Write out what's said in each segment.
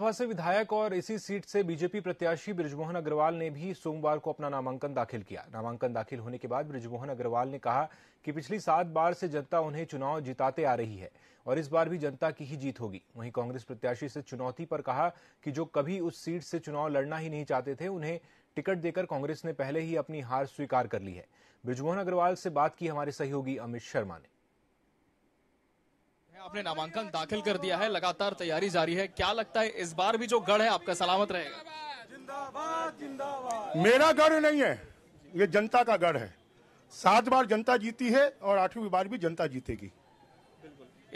सभा से विधायक और इसी सीट से बीजेपी प्रत्याशी ब्रिजमोहन अग्रवाल ने भी सोमवार को अपना नामांकन दाखिल किया नामांकन दाखिल होने के बाद ब्रिजमोहन अग्रवाल ने कहा कि पिछली सात बार से जनता उन्हें चुनाव जिताते आ रही है और इस बार भी जनता की ही जीत होगी वहीं कांग्रेस प्रत्याशी से चुनौती पर कहा कि जो कभी उस सीट से चुनाव लड़ना ही नहीं चाहते थे उन्हें टिकट देकर कांग्रेस ने पहले ही अपनी हार स्वीकार कर ली है ब्रिजमोहन अग्रवाल से बात की हमारे सहयोगी अमित शर्मा ने आपने नामांकन दाखिल कर दिया है लगातार तैयारी जारी है क्या लगता है इस बार भी जो गढ़ है आपका सलामत रहेगा जिंदाबाद जिंदाबाद मेरा गढ़ नहीं है ये जनता का गढ़ है सात बार जनता जीती है और आठवीं बार भी जनता जीतेगी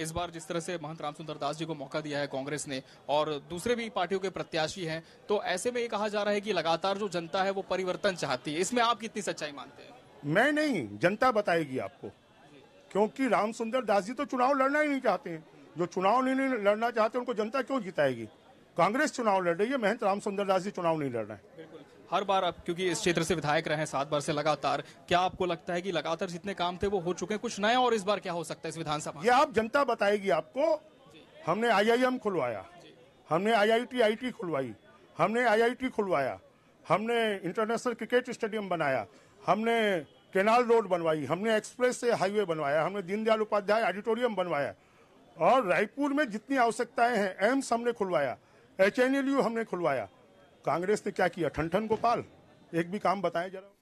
इस बार जिस तरह से महंत राम सुंदर दास जी को मौका दिया है कांग्रेस ने और दूसरे भी पार्टियों के प्रत्याशी हैं तो ऐसे में ये कहा जा रहा है कि लगातार जो जनता है वो परिवर्तन चाहती है इसमें आप कितनी सच्चाई मानते हैं मैं नहीं जनता बताएगी आपको क्योंकि राम सुंदर दास जी तो चुनाव लड़ना ही नहीं चाहते हैं जो चुनाव नहीं, लड़ना चाहते उनको जनता क्यों जिताएगी कांग्रेस चुनाव लड़ रही है महंत राम सुंदर दास जी चुनाव नहीं लड़ रहे हैं हर बार आप क्योंकि इस क्षेत्र से विधायक रहे हैं सात बार से लगातार क्या आपको लगता है कि लगातार जितने काम थे वो हो चुके हैं कुछ नया और इस बार क्या हो सकता है इस विधानसभा ये आप जनता बताएगी आपको हमने आई खुलवाया हमने आई आई खुलवाई हमने आई खुलवाया हमने इंटरनेशनल क्रिकेट स्टेडियम बनाया हमने केनाल रोड बनवाई हमने एक्सप्रेस से हाईवे बनवाया हमने दीनदयाल उपाध्याय ऑडिटोरियम बनवाया और रायपुर में जितनी आवश्यकताएं हैं एम्स हमने खुलवाया एच हमने खुलवाया कांग्रेस ने क्या किया ठन ठन गोपाल एक भी काम बताएं जरा